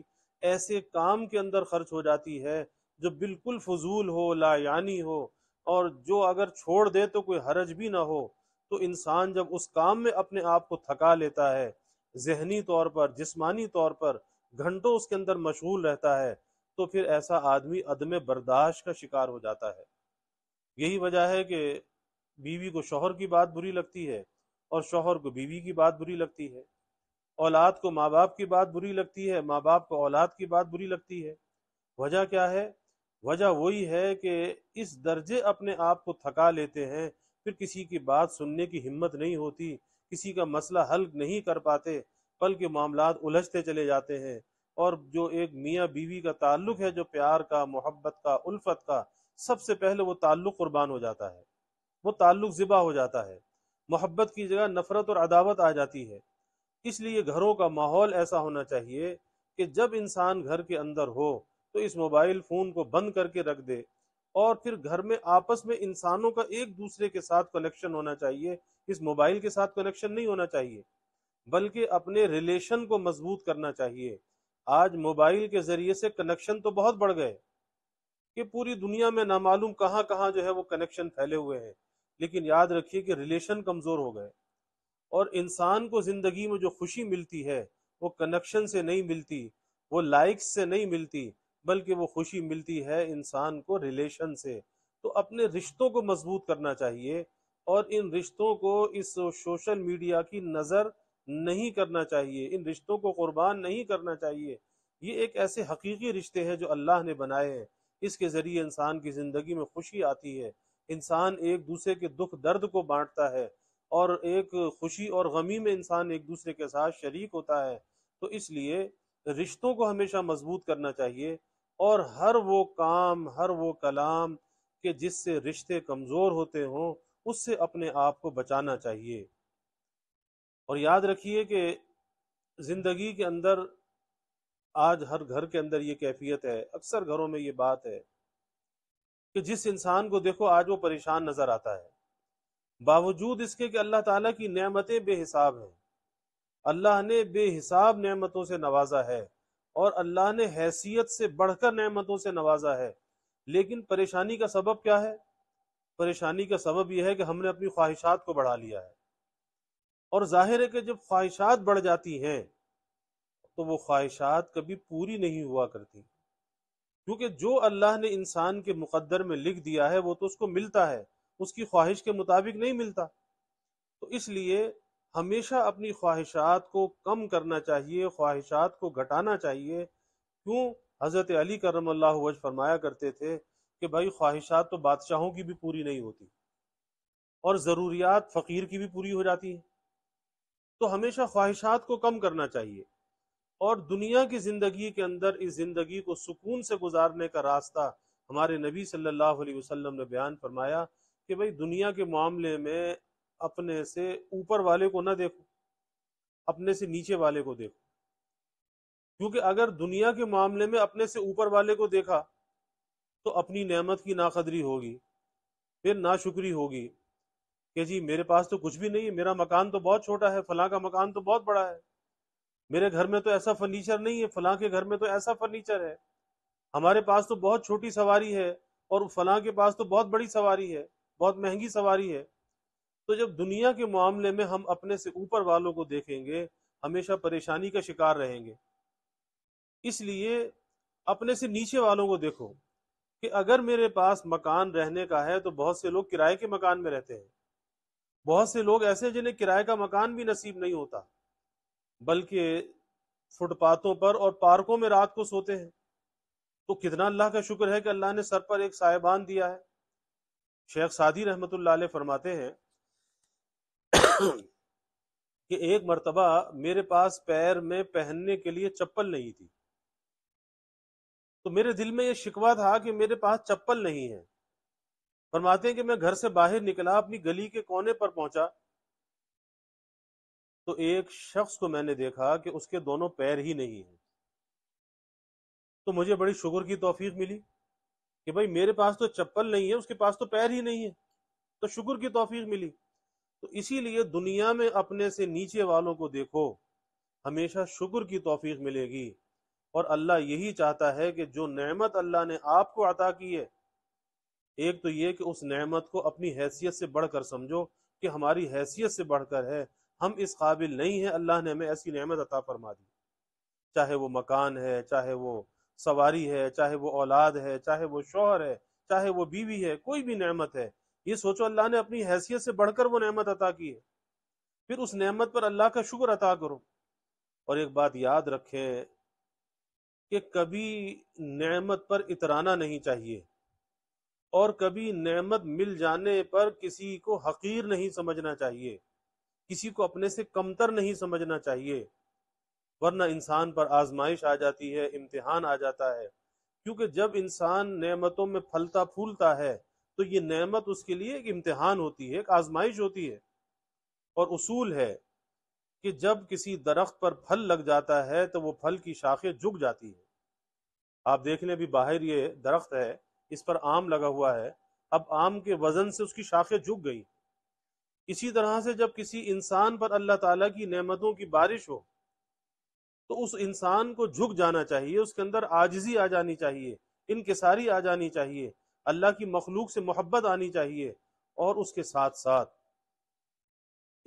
ایسے کام کے اندر خرچ ہو جاتی ہے جو بالکل فضول ہو لا یعنی ہو اور جو اگر چھوڑ دے تو کوئی حرج بھی نہ ہو تو انسان جب اس کام میں اپنے آپ کو تھکا لیتا ہے ذہنی طور پر جسمانی طور پر گھنٹوں اس کے اندر مشغول رہتا ہے تو پھر ایسا آدمی عدم برداشت کا شکار ہو جاتا ہے یہی وجہ ہے کہ بیوی کو شوہر کی بات بری لگتی ہے اور شوہر کو بیوی کی بات بری لگتی ہے اولاد کو ماں باپ کی بات بری لگتی ہے ماں باپ کو اولاد کی بات بری لگتی ہے وجہ کیا ہے وجہ وہی ہے کہ اس درجے اپنے آپ کو تھکا لیتے ہیں پھر کسی کی بات سننے کی ہمت نہیں ہوتی کسی کا مسئلہ حل نہیں کر پاتے بلکہ معاملات الجھتے چلے جاتے ہیں اور جو ایک میاں بیوی کا تعلق ہے جو پیار کا محبت کا الفت کا سب سے پہلے وہ تعلق قربان ہو جاتا ہے وہ تعلق ذبح ہو جاتا ہے محبت کی جگہ نفرت اور عداوت آ جاتی ہے اس لیے گھروں کا ماحول ایسا ہونا چاہیے کہ جب انسان گھر کے اندر ہو تو اس موبائل فون کو بند کر کے رکھ دے اور پھر گھر میں آپس میں انسانوں کا ایک دوسرے کے ساتھ کنیکشن ہونا چاہیے اس موبائل کے ساتھ کنیکشن نہیں ہونا چاہیے بلکہ اپنے ریلیشن کو مضبوط کرنا چاہیے آج موبائل کے ذریعے سے کنیکشن تو بہت بڑھ گئے کہ پوری دنیا میں نامعلوم کہاں کہاں جو ہے وہ کنیکشن پھیلے ہوئے ہیں لیکن یاد رکھیے کہ ریلیشن کمزور ہو گئے اور انسان کو زندگی میں جو خوشی ملتی ہے وہ کنیکشن سے نہیں ملتی وہ لائکس سے نہیں ملتی بلکہ وہ خوشی ملتی ہے انسان کو ریلیشن سے تو اپنے رشتوں کو مضبوط کرنا چاہیے اور ان رشتوں کو اس شوشل میڈیا کی نظر نہیں کرنا چاہیے ان رشتوں کو قربان نہیں کرنا چاہیے یہ ایک ایسے حقیقی رشتے ہیں جو اللہ نے بنائے ہیں اس کے ذریعے انسان کی زندگی میں خوشی آتی ہے انسان ایک دوسرے کے دکھ درد کو بانٹتا ہے اور ایک خوشی اور غمی میں انسان ایک دوسرے کے ساتھ شریک ہوتا ہے تو اس لیے رشتوں کو ہمیشہ مضبوط کرنا چاہیے اور ہر وہ کام ہر وہ کلام کہ جس سے رشتے کمزور ہوتے ہوں اس سے اپنے آپ کو بچانا چاہیے اور یاد رکھیے کہ زندگی کے اندر آج ہر گھر کے اندر یہ کیفیت ہے اکثر گھروں میں یہ بات ہے کہ جس انسان کو دیکھو آج وہ پریشان نظر آتا ہے باوجود اس کے کہ اللہ تعالیٰ کی نعمتیں بے حساب ہیں اللہ نے بے حساب نعمتوں سے نوازا ہے اور اللہ نے حیثیت سے بڑھ کر نعمتوں سے نوازا ہے لیکن پریشانی کا سبب کیا ہے پریشانی کا سبب یہ ہے کہ ہم نے اپنی خواہشات کو بڑھا لیا ہے اور ظاہر ہے کہ جب خواہشات بڑھ جاتی ہیں تو وہ خواہشات کبھی پوری نہیں ہوا کرتی کیونکہ جو اللہ نے انسان کے مقدر میں لکھ دیا ہے وہ تو اس کو ملتا ہے اس کی خواہش کے مطابق نہیں ملتا تو اس لیے ہمیشہ اپنی خواہشات کو کم کرنا چاہیے خواہشات کو گھٹانا چاہیے کیوں حضرت علی کرم اللہ وج فرمایا کرتے تھے کہ بھائی خواہشات تو بادشاہوں کی بھی پوری نہیں ہوتی اور ضروریات فقیر کی بھی پوری ہو جاتی ہیں تو ہمیشہ خواہشات کو کم کرنا چاہیے اور دنیا کی زندگی کے اندر اس زندگی کو سکون سے گزارنے کا راستہ ہمارے نبی صلی اللہ علیہ وسلم نے بیان فرمایا کہ بھائی دنیا کے معاملے میں اپنے سے اوپر والے کو نہ دیکھو اپنے سے نیچے والے کو دیکھو کیونکہ اگر دنیا کے معاملے میں اپنے سے اوپر والے کو دیکھا تو اپنی نعمت کی ناقدری ہوگی پھر ناشکری ہوگی کہ جی میرے پاس تو کچھ بھی نہیں ہے میرا مکان تو بہت چھوٹا ہے فلاں کا مکان تو بہت بڑا ہے میرے گھر میں تو ایسا فرنیچر نہیں ہے فلاں کے گھر میں تو ایسا فرنیچر ہے ہمارے پاس تو بہت چھوٹی سواری ہے اور فلاں کے پاس تو بہت بڑی سواری ہے بہت مہنگی سواری ہے تو جب دنیا کے معاملے میں ہم اپنے سے اوپر والوں کو دیکھیں گے ہمیشہ پریشانی کا شکار رہیں گے اس لیے اپنے سے نیچے والوں کو دیکھو کہ اگر میرے پاس مکان رہنے کا ہے تو بہت سے لوگ کرائے کے مکان میں رہتے ہیں بہت سے لوگ ایسے جنہیں کرائے کا مکان بھی نصیب نہیں ہوتا بلکہ فٹ پاتھوں پر اور پارکوں میں رات کو سوتے ہیں تو کتنا اللہ کا شکر ہے کہ اللہ نے سر پر ایک سائبان دیا ہے شیخ سعدی رحمت اللہ علیہ فرماتے ہیں کہ ایک مرتبہ میرے پاس پیر میں پہننے کے لیے چپل نہیں تھی تو میرے دل میں یہ شکوا تھا کہ میرے پاس چپل نہیں ہے فرماتے ہیں کہ میں گھر سے باہر نکلا اپنی گلی کے کونے پر پہنچا تو ایک شخص کو میں نے دیکھا کہ اس کے دونوں پیر ہی نہیں ہیں تو مجھے بڑی شکر کی توفیق ملی کہ بھائی میرے پاس تو چپل نہیں ہے اس کے پاس تو پیر ہی نہیں ہے تو شکر کی توفیق ملی تو اسی لیے دنیا میں اپنے سے نیچے والوں کو دیکھو ہمیشہ شکر کی توفیق ملے گی اور اللہ یہی چاہتا ہے کہ جو نعمت اللہ نے آپ کو عطا کی ہے ایک تو یہ کہ اس نعمت کو اپنی حیثیت سے بڑھ کر سمجھو کہ ہماری حیثیت سے بڑھ کر ہے ہم اس قابل نہیں ہیں اللہ نے ہمیں ایسی نعمت عطا فرما دی چاہے وہ مکان ہے چاہے وہ سواری ہے چاہے وہ اولاد ہے چاہے وہ شوہر ہے چاہے وہ بیوی ہے کوئی بھی نعمت ہے یہ سوچو اللہ نے اپنی حیثیت سے بڑھ کر وہ نعمت عطا کی ہے پھر اس نعمت پر اللہ کا شکر عطا کرو اور ایک بات یاد رکھے کہ کبھی نعمت پر اترانا نہیں چاہیے اور کبھی نعمت مل جانے پر کسی کو حقیر نہیں سمجھنا چاہیے کسی کو اپنے سے کمتر نہیں سمجھنا چاہیے ورنہ انسان پر آزمائش آ جاتی ہے امتحان آ جاتا ہے کیونکہ جب انسان نعمتوں میں پھلتا پھولتا ہے تو یہ نعمت اس کے لیے ایک امتحان ہوتی ہے ایک آزمائش ہوتی ہے اور اصول ہے کہ جب کسی درخت پر پھل لگ جاتا ہے تو وہ پھل کی شاخیں جھک جاتی ہے آپ دیکھ لیں بھی باہر یہ درخت ہے اس پر آم لگا ہوا ہے اب آم کے وزن سے اس کی شاخیں جھک گئی اسی طرح سے جب کسی انسان پر اللہ تعالیٰ کی نعمتوں کی بارش ہو تو اس انسان کو جھک جانا چاہیے اس کے اندر آجزی آ جانی چاہیے انکساری آ جانی چاہیے اللہ کی مخلوق سے محبت آنی چاہیے اور اس کے ساتھ ساتھ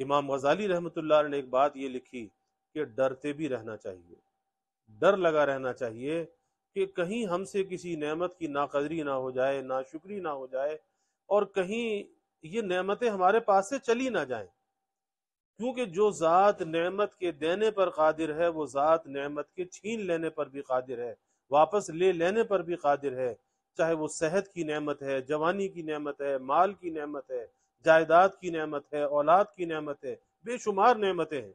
امام غزالی رحمت اللہ نے ایک بات یہ لکھی کہ ڈرتے بھی رہنا چاہیے ڈر لگا رہنا چاہیے کہ کہیں ہم سے کسی نعمت کی ناقدری نہ ہو جائے نہ شکری نہ ہو جائے اور کہیں یہ نعمتیں ہمارے پاس سے چلی نہ جائیں کیونکہ جو ذات نعمت کے دینے پر قادر ہے وہ ذات نعمت کے چھین لینے پر بھی قادر ہے واپس لے لینے پر بھی قادر ہے چاہے وہ صحت کی نعمت ہے جوانی کی نعمت ہے مال کی نعمت ہے جائیداد کی نعمت ہے اولاد کی نعمت ہے بے شمار نعمتیں ہیں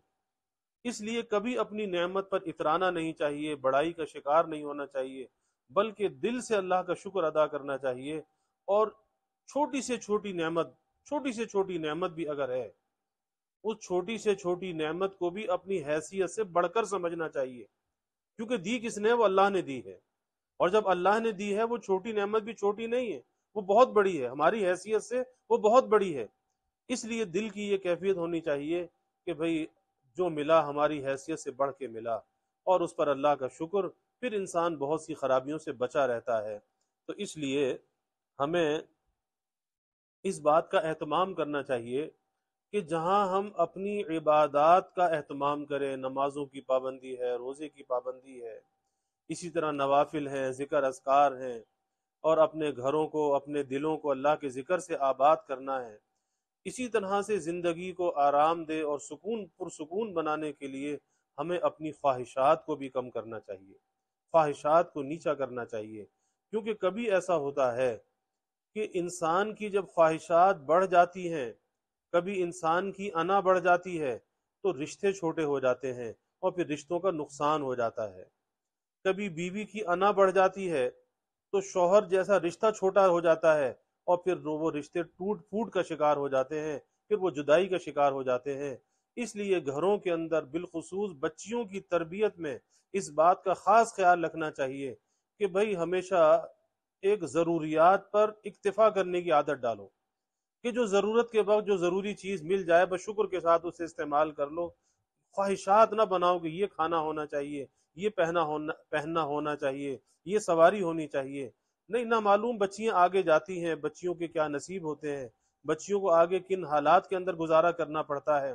اس لیے کبھی اپنی نعمت پر اترانا نہیں چاہیے بڑائی کا شکار نہیں ہونا چاہیے بلکہ دل سے اللہ کا شکر ادا کرنا چاہیے اور چھوٹی سے چھوٹی نعمت چھوٹی سے چھوٹی نعمت بھی اگر ہے اس چھوٹی سے چھوٹی نعمت کو بھی اپنی حیثیت سے بڑھ کر سمجھنا چاہیے کیونکہ دی کس نے وہ اللہ نے دی ہے اور جب اللہ نے دی ہے وہ چھوٹی نعمت بھی چھوٹی نہیں ہے وہ بہت بڑی ہے ہماری حیثیت سے وہ بہت بڑی ہے اس لیے دل کی یہ کیفیت ہونی چاہیے کہ بھئی جو ملا ہماری حیثیت سے بڑھ کے ملا اور اس پر اللہ کا شکر پھر انسان بہت سی خرابیوں سے بچا رہتا ہے تو اس لیے ہمیں اس بات کا اہتمام کرنا چاہیے کہ جہاں ہم اپنی عبادات کا اہتمام کریں نمازوں کی پابندی ہے روزے کی پابندی ہے اسی طرح نوافل ہیں ذکر اذکار ہیں اور اپنے گھروں کو اپنے دلوں کو اللہ کے ذکر سے آباد کرنا ہے اسی طرح سے زندگی کو آرام دہ اور سکون پرسکون بنانے کے لیے ہمیں اپنی خواہشات کو بھی کم کرنا چاہیے خواہشات کو نیچا کرنا چاہیے کیونکہ کبھی ایسا ہوتا ہے کہ انسان کی جب خواہشات بڑھ جاتی ہیں کبھی انسان کی انا بڑھ جاتی ہے تو رشتے چھوٹے ہو جاتے ہیں اور پھر رشتوں کا نقصان ہو جاتا ہے کبھی بیوی کی انا بڑھ جاتی ہے تو شوہر جیسا رشتہ چھوٹا ہو جاتا ہے اور پھر وہ رشتے ٹوٹ پھوٹ کا شکار ہو جاتے ہیں پھر وہ جدائی کا شکار ہو جاتے ہیں اس لیے گھروں کے اندر بالخصوص بچیوں کی تربیت میں اس بات کا خاص خیال رکھنا چاہیے کہ بھائی ہمیشہ ایک ضروریات پر اکتفا کرنے کی عادت ڈالو کہ جو ضرورت کے وقت جو ضروری چیز مل جائے بس شکر کے ساتھ اسے استعمال کر لو خواہشات نہ بناؤ کہ یہ کھانا ہونا چاہیے یہ پہنا ہونا پہننا ہونا چاہیے یہ سواری ہونی چاہیے نہیں نہ معلوم بچیاں آگے جاتی ہیں بچیوں کے کیا نصیب ہوتے ہیں بچیوں کو آگے کن حالات کے اندر گزارا کرنا پڑتا ہے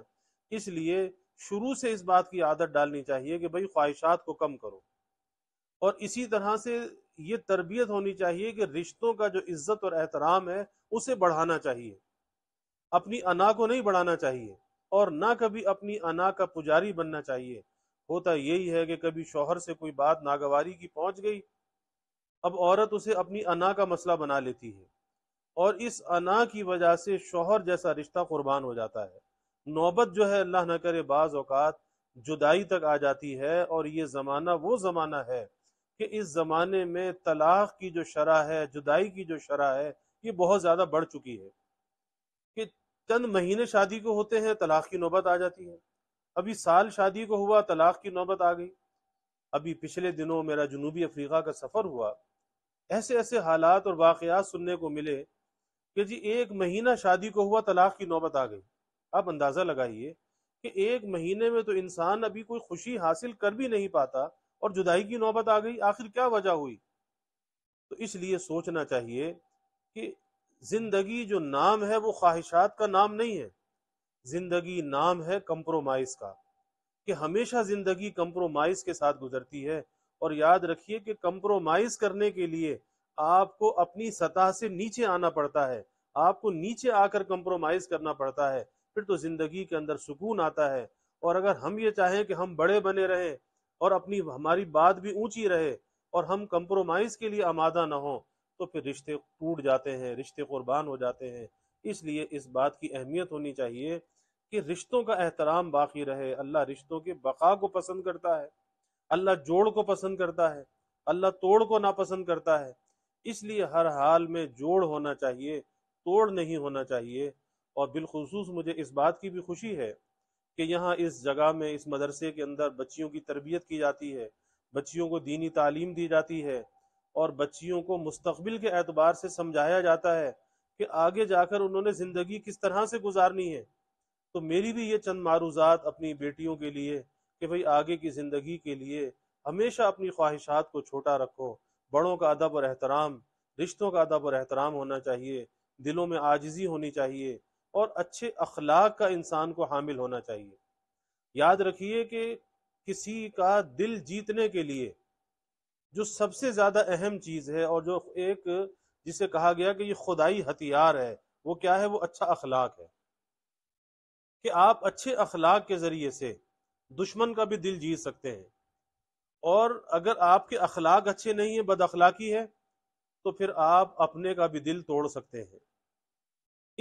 اس لیے شروع سے اس بات کی عادت ڈالنی چاہیے کہ بھائی خواہشات کو کم کرو اور اسی طرح سے یہ تربیت ہونی چاہیے کہ رشتوں کا جو عزت اور احترام ہے اسے بڑھانا چاہیے اپنی انا کو نہیں بڑھانا چاہیے اور نہ کبھی اپنی انا کا پجاری بننا چاہیے ہوتا یہی ہے کہ کبھی شوہر سے کوئی بات ناگواری کی پہنچ گئی اب عورت اسے اپنی انا کا مسئلہ بنا لیتی ہے اور اس انا کی وجہ سے شوہر جیسا رشتہ قربان ہو جاتا ہے نوبت جو ہے اللہ نہ کرے بعض اوقات جدائی تک آ جاتی ہے اور یہ زمانہ وہ زمانہ ہے کہ اس زمانے میں طلاق کی جو شرح ہے جدائی کی جو شرح ہے یہ بہت زیادہ بڑھ چکی ہے کہ چند مہینے شادی کو ہوتے ہیں طلاق کی نوبت آ جاتی ہے ابھی سال شادی کو ہوا طلاق کی نوبت آ گئی ابھی پچھلے دنوں میرا جنوبی افریقہ کا سفر ہوا ایسے ایسے حالات اور واقعات سننے کو ملے کہ جی ایک مہینہ شادی کو ہوا طلاق کی نوبت آ گئی آپ اندازہ لگائیے کہ ایک مہینے میں تو انسان ابھی کوئی خوشی حاصل کر بھی نہیں پاتا اور جدائی کی نوبت آ گئی آخر کیا وجہ ہوئی تو اس لیے سوچنا چاہیے کہ زندگی جو نام ہے وہ خواہشات کا نام نہیں ہے زندگی نام ہے کمپرومائز کا کہ ہمیشہ زندگی کمپرومائز کے ساتھ گزرتی ہے اور یاد رکھیے کہ کمپرومائز کرنے کے لیے آپ کو اپنی سطح سے نیچے آنا پڑتا ہے آپ کو نیچے آ کر کمپرومائز کرنا پڑتا ہے پھر تو زندگی کے اندر سکون آتا ہے اور اگر ہم یہ چاہیں کہ ہم بڑے بنے رہیں اور اپنی ہماری بات بھی اونچی رہے اور ہم کمپرومائز کے لیے آمادہ نہ ہوں تو پھر رشتے ٹوٹ جاتے ہیں رشتے قربان ہو جاتے ہیں اس لیے اس بات کی اہمیت ہونی چاہیے کہ رشتوں کا احترام باقی رہے اللہ رشتوں کے بقا کو پسند کرتا ہے اللہ جوڑ کو پسند کرتا ہے اللہ توڑ کو ناپسند کرتا ہے اس لیے ہر حال میں جوڑ ہونا چاہیے توڑ نہیں ہونا چاہیے اور بالخصوص مجھے اس بات کی بھی خوشی ہے کہ یہاں اس جگہ میں اس مدرسے کے اندر بچیوں کی تربیت کی جاتی ہے بچیوں کو دینی تعلیم دی جاتی ہے اور بچیوں کو مستقبل کے اعتبار سے سمجھایا جاتا ہے کہ آگے جا کر انہوں نے زندگی کس طرح سے گزارنی ہے تو میری بھی یہ چند معروضات اپنی بیٹیوں کے لیے کہ بھئی آگے کی زندگی کے لیے ہمیشہ اپنی خواہشات کو چھوٹا رکھو بڑوں کا ادب اور احترام رشتوں کا ادب اور احترام ہونا چاہیے دلوں میں آجزی ہونی چاہیے اور اچھے اخلاق کا انسان کو حامل ہونا چاہیے یاد رکھیے کہ کسی کا دل جیتنے کے لیے جو سب سے زیادہ اہم چیز ہے اور جو ایک جسے کہا گیا کہ یہ خدائی ہتھیار ہے وہ کیا ہے وہ اچھا اخلاق ہے کہ آپ اچھے اخلاق کے ذریعے سے دشمن کا بھی دل جیت سکتے ہیں اور اگر آپ کے اخلاق اچھے نہیں ہیں بد اخلاقی ہے تو پھر آپ اپنے کا بھی دل توڑ سکتے ہیں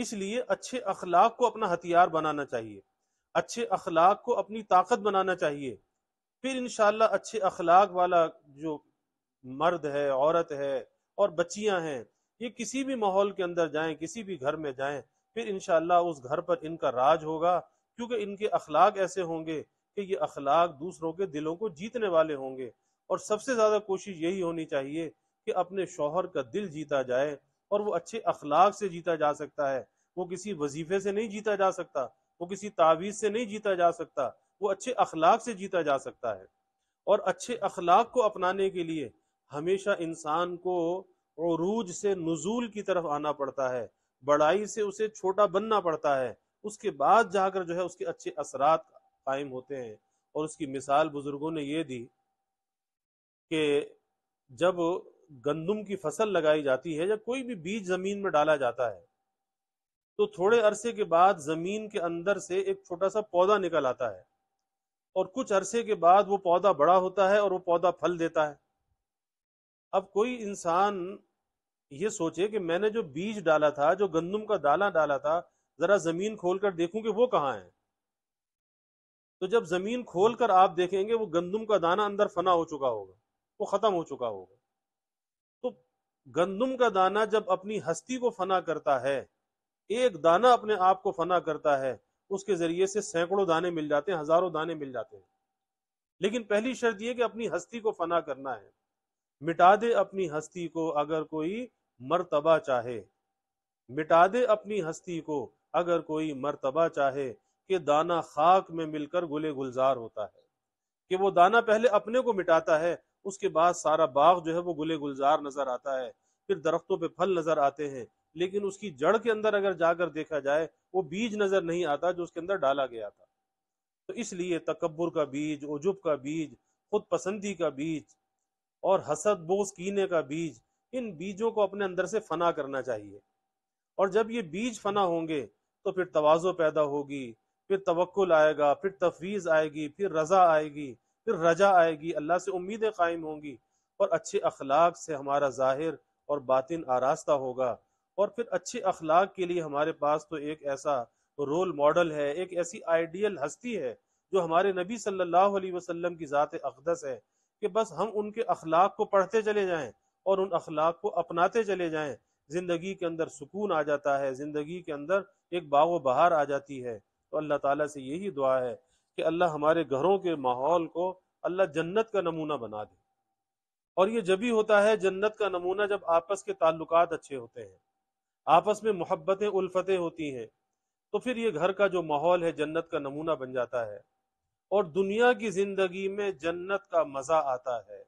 اس لیے اچھے اخلاق کو اپنا ہتھیار بنانا چاہیے اچھے اخلاق کو اپنی طاقت بنانا چاہیے پھر انشاءاللہ اچھے اخلاق والا جو مرد ہے عورت ہے اور بچیاں ہیں یہ کسی بھی ماحول کے اندر جائیں کسی بھی گھر میں جائیں پھر انشاءاللہ اس گھر پر ان کا راج ہوگا کیونکہ ان کے اخلاق ایسے ہوں گے کہ یہ اخلاق دوسروں کے دلوں کو جیتنے والے ہوں گے اور سب سے زیادہ کوشش یہی ہونی چاہیے کہ اپنے شوہر کا دل جیتا جائے اور وہ اچھے اخلاق سے جیتا جا سکتا ہے وہ کسی وظیفے سے نہیں جیتا جا سکتا وہ کسی تعویذ سے نہیں جیتا جا سکتا وہ اچھے اخلاق سے جیتا جا سکتا ہے اور اچھے اخلاق کو اپنانے کے لیے ہمیشہ انسان کو عروج سے نزول کی طرف آنا پڑتا ہے بڑائی سے اسے چھوٹا بننا پڑتا ہے اس کے بعد جا کر جو ہے اس کے اچھے اثرات قائم ہوتے ہیں اور اس کی مثال بزرگوں نے یہ دی کہ جب گندم کی فصل لگائی جاتی ہے یا کوئی بھی بیج زمین میں ڈالا جاتا ہے تو تھوڑے عرصے کے بعد زمین کے اندر سے ایک چھوٹا سا پودا نکل آتا ہے اور کچھ عرصے کے بعد وہ پودا بڑا ہوتا ہے اور وہ پودا پھل دیتا ہے اب کوئی انسان یہ سوچے کہ میں نے جو بیج ڈالا تھا جو گندم کا دالا ڈالا تھا ذرا زمین کھول کر دیکھوں کہ وہ کہاں ہے تو جب زمین کھول کر آپ دیکھیں گے وہ گندم کا دانا اندر فنا ہو چکا ہوگا وہ ختم ہو چکا ہوگا تو گندم کا دانا جب اپنی ہستی کو فنا کرتا ہے ایک دانہ اپنے آپ کو فنا کرتا ہے اس کے ذریعے سے سینکڑوں دانے مل جاتے ہیں ہزاروں دانے مل جاتے ہیں لیکن پہلی شرط یہ کہ اپنی ہستی کو فنا کرنا ہے مٹا دے اپنی ہستی کو اگر کوئی مرتبہ چاہے مٹا دے اپنی ہستی کو اگر کوئی مرتبہ چاہے کہ دانا خاک میں مل کر گلے گلزار ہوتا ہے کہ وہ دانا پہلے اپنے کو مٹاتا ہے اس کے بعد سارا باغ جو ہے وہ گلے گلزار نظر آتا ہے پھر درختوں پہ پھل نظر آتے ہیں لیکن اس کی جڑ کے اندر اگر جا کر دیکھا جائے وہ بیج نظر نہیں آتا جو اس کے اندر ڈالا گیا تھا تو اس لیے تکبر کا بیج عجب کا بیج خود پسندی کا بیج اور حسد بوز کینے کا بیج ان بیجوں کو اپنے اندر سے فنا کرنا چاہیے اور جب یہ بیج فنا ہوں گے تو پھر توازو پیدا ہوگی پھر توکل آئے گا پھر تفویض آئے گی پھر رضا آئے گی پھر رجا آئے گی اللہ سے امیدیں قائم ہوں گی اور اچھے اخلاق سے ہمارا ظاہر اور باطن آراستہ ہوگا اور پھر اچھے اخلاق کے لیے ہمارے پاس تو ایک ایسا رول ماڈل ہے ایک ایسی آئیڈیل ہستی ہے جو ہمارے نبی صلی اللہ علیہ وسلم کی ذات اقدس ہے کہ بس ہم ان کے اخلاق کو پڑھتے چلے جائیں اور ان اخلاق کو اپناتے چلے جائیں زندگی کے اندر سکون آ جاتا ہے زندگی کے اندر ایک باغ و بہار آ جاتی ہے تو اللہ تعالیٰ سے یہی دعا ہے کہ اللہ ہمارے گھروں کے ماحول کو اللہ جنت کا نمونہ بنا دے اور یہ جب ہی ہوتا ہے جنت کا نمونہ جب آپس کے تعلقات اچھے ہوتے ہیں آپس میں محبتیں الفتیں ہوتی ہیں تو پھر یہ گھر کا جو ماحول ہے جنت کا نمونہ بن جاتا ہے اور دنیا کی زندگی میں جنت کا مزہ آتا ہے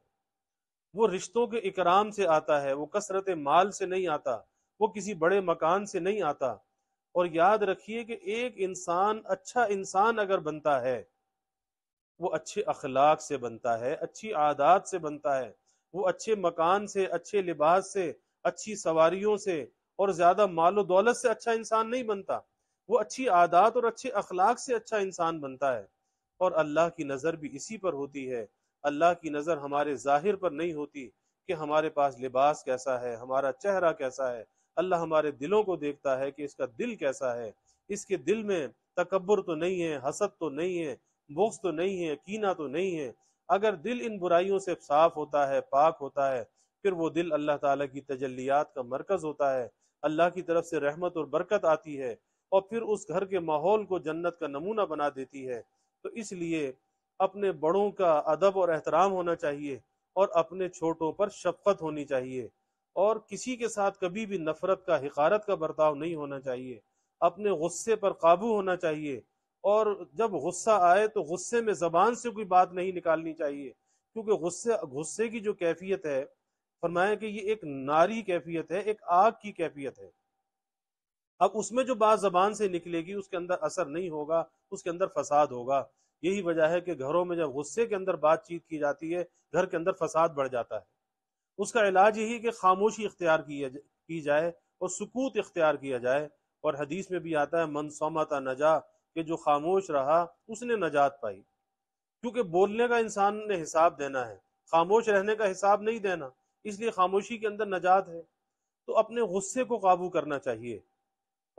وہ رشتوں کے اکرام سے آتا ہے وہ کثرت مال سے نہیں آتا وہ کسی بڑے مکان سے نہیں آتا اور یاد رکھیے کہ ایک انسان اچھا انسان اگر بنتا ہے وہ اچھے اخلاق سے بنتا ہے اچھی عادات سے بنتا ہے وہ اچھے مکان سے اچھے لباس سے اچھی سواریوں سے اور زیادہ مال و دولت سے اچھا انسان نہیں بنتا وہ اچھی عادات اور اچھے اخلاق سے اچھا انسان بنتا ہے اور اللہ کی نظر بھی اسی پر ہوتی ہے اللہ کی نظر ہمارے ظاہر پر نہیں ہوتی کہ ہمارے پاس لباس کیسا ہے ہمارا چہرہ کیسا ہے اللہ ہمارے دلوں کو دیکھتا ہے کہ اس کا دل کیسا ہے اس کے دل میں تکبر تو نہیں ہے حسد تو نہیں ہے بغض تو نہیں ہے کینہ تو نہیں ہے اگر دل ان برائیوں سے صاف ہوتا ہے پاک ہوتا ہے پھر وہ دل اللہ تعالیٰ کی تجلیات کا مرکز ہوتا ہے اللہ کی طرف سے رحمت اور برکت آتی ہے اور پھر اس گھر کے ماحول کو جنت کا نمونہ بنا دیتی ہے تو اس لیے اپنے بڑوں کا ادب اور احترام ہونا چاہیے اور اپنے چھوٹوں پر شفقت ہونی چاہیے اور کسی کے ساتھ کبھی بھی نفرت کا حقارت کا برتاؤ نہیں ہونا چاہیے اپنے غصے پر قابو ہونا چاہیے اور جب غصہ آئے تو غصے میں زبان سے کوئی بات نہیں نکالنی چاہیے کیونکہ غصے غصے کی جو کیفیت ہے فرمایا کہ یہ ایک ناری کیفیت ہے ایک آگ کی کیفیت ہے اب اس میں جو بات زبان سے نکلے گی اس کے اندر اثر نہیں ہوگا اس کے اندر فساد ہوگا یہی وجہ ہے کہ گھروں میں جب غصے کے اندر بات چیت کی جاتی ہے گھر کے اندر فساد بڑھ جاتا ہے اس کا علاج یہی کہ خاموشی اختیار کی جائے اور سکوت اختیار کیا جائے اور حدیث میں بھی آتا ہے من سومت نجا کہ جو خاموش رہا اس نے نجات پائی کیونکہ بولنے کا انسان نے حساب دینا ہے خاموش رہنے کا حساب نہیں دینا اس لیے خاموشی کے اندر نجات ہے تو اپنے غصے کو قابو کرنا چاہیے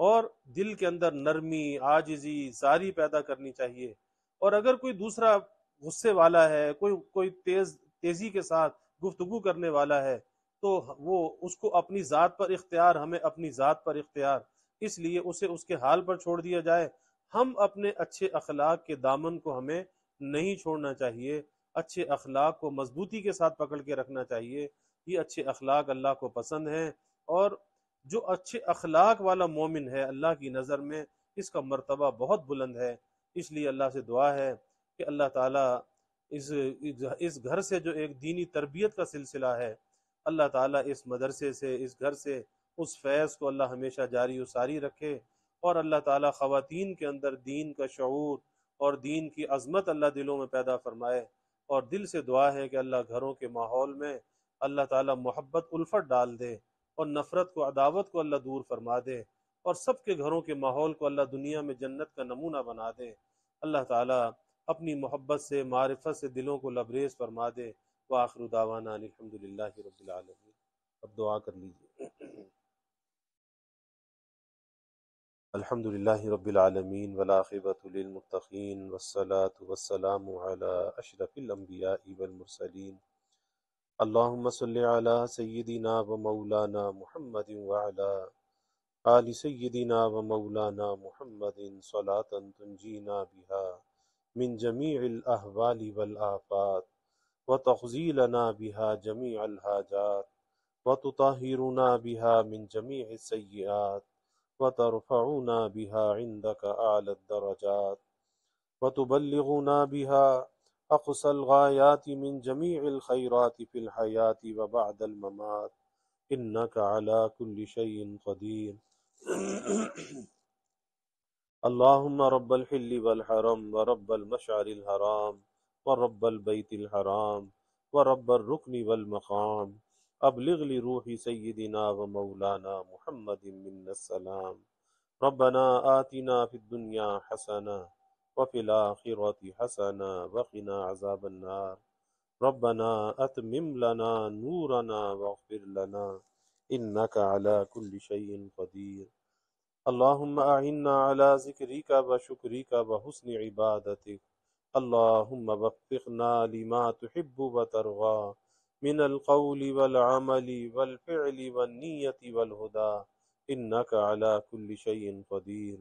اور دل کے اندر نرمی آجزی ساری پیدا کرنی چاہیے اور اگر کوئی دوسرا غصے والا ہے کوئی کوئی تیز تیزی کے ساتھ گفتگو کرنے والا ہے تو وہ اس کو اپنی ذات پر اختیار ہمیں اپنی ذات پر اختیار اس لیے اسے اس کے حال پر چھوڑ دیا جائے ہم اپنے اچھے اخلاق کے دامن کو ہمیں نہیں چھوڑنا چاہیے اچھے اخلاق کو مضبوطی کے ساتھ پکڑ کے رکھنا چاہیے یہ اچھے اخلاق اللہ کو پسند ہیں اور جو اچھے اخلاق والا مومن ہے اللہ کی نظر میں اس کا مرتبہ بہت بلند ہے اس لیے اللہ سے دعا ہے کہ اللہ تعالیٰ اس گھر سے جو ایک دینی تربیت کا سلسلہ ہے اللہ تعالیٰ اس مدرسے سے اس گھر سے اس فیض کو اللہ ہمیشہ جاری و ساری رکھے اور اللہ تعالیٰ خواتین کے اندر دین کا شعور اور دین کی عظمت اللہ دلوں میں پیدا فرمائے اور دل سے دعا ہے کہ اللہ گھروں کے ماحول میں اللہ تعالیٰ محبت الفت ڈال دے اور نفرت کو عداوت کو اللہ دور فرما دے اور سب کے گھروں کے ماحول کو اللہ دنیا میں جنت کا نمونہ بنا دے اللہ تعالیٰ اپنی محبت سے معرفت سے دلوں کو لبریز فرما دے بآخر الحمدللہ الحمد للہ اب دعا کر لیجیے الحمد للہ رب العالمین للمتقین والصلاة والسلام على اشرف الانبیاء والمرسلین اللہم صلی علی سیدنا و مولانا محمد آل سیدنا و مولانا محمد صلاة تنجینا بها من جميع ولافات و تقزیل بها جميع الحاجات و بها من جميع السيئات و بها عندك أعلى الدرجات وتبلغنا و أقصى الغايات من جميع الخيرات في الحياة و الممات إنك على كل شيء قدير اللهم رب الحل والحرم ورب المشعر الحرام ورب البيت الحرام ورب الركن والمقام ابلغ لروح سيدنا ومولانا محمد بن السلام ربنا آتنا في الدنيا حسنة وفي الآخرة حسنة وقنا عذاب النار ربنا أتمم لنا نورنا واغفر لنا انك على كل شيء قدير اللهم اعنا على ذكرك وشكرك وحسن عبادتك اللهم وفقنا لما تحب وترغى من القول والعمل والفعل والنية والهدى انك على كل شيء قدير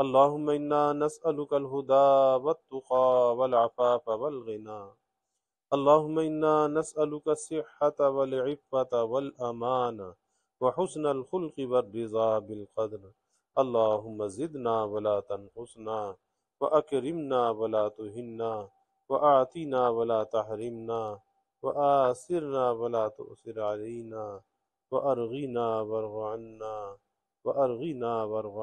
اللهم انا نسالك الهدى والتقى والعفاف والغنى انا القص وفت والمان والامان وحسن الخلق والرضا بالقدر اللهم زدنا ولا تنقصنا و ولا تهنا تو ولا و آتی ولا تؤسر علينا و وارغ عنا تو وارغ و